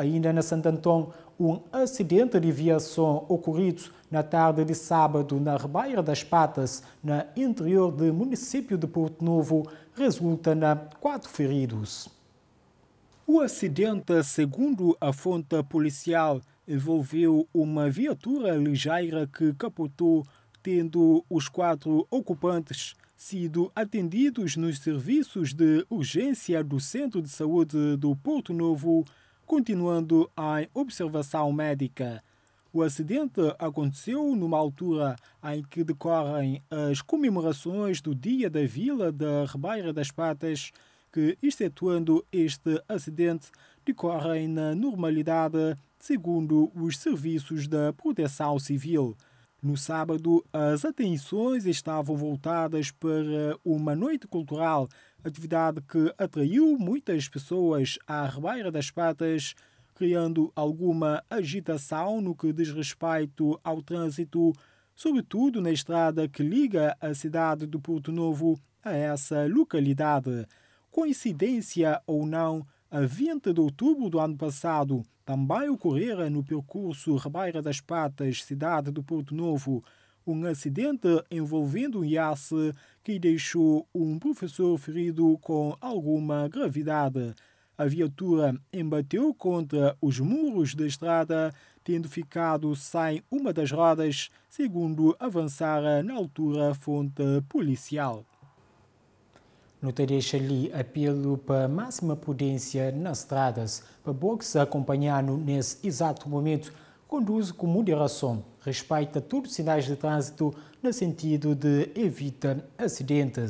Ainda na Santo Antão, um acidente de viação ocorrido na tarde de sábado na Ribeira das Patas, no interior do município de Porto Novo, resulta na quatro feridos. O acidente, segundo a fonte policial, envolveu uma viatura ligeira que capotou, tendo os quatro ocupantes sido atendidos nos serviços de urgência do Centro de Saúde do Porto Novo Continuando a observação médica, o acidente aconteceu numa altura em que decorrem as comemorações do Dia da Vila da Ribeira das Patas, que, excetuando este acidente, decorrem na normalidade, segundo os serviços da Proteção Civil. No sábado, as atenções estavam voltadas para uma noite cultural, atividade que atraiu muitas pessoas à Ribeira das Patas, criando alguma agitação no que diz respeito ao trânsito, sobretudo na estrada que liga a cidade do Porto Novo a essa localidade. Coincidência ou não, a 20 de outubro do ano passado, também ocorrera no percurso Ribeira das Patas, cidade do Porto Novo, um acidente envolvendo um iace que deixou um professor ferido com alguma gravidade. A viatura embateu contra os muros da estrada, tendo ficado sem uma das rodas, segundo avançara na altura fonte policial. Notaria ali apelo para máxima prudência nas estradas, para boxe acompanhando nesse exato momento, conduz com moderação, respeita todos os sinais de trânsito no sentido de evitar acidentes.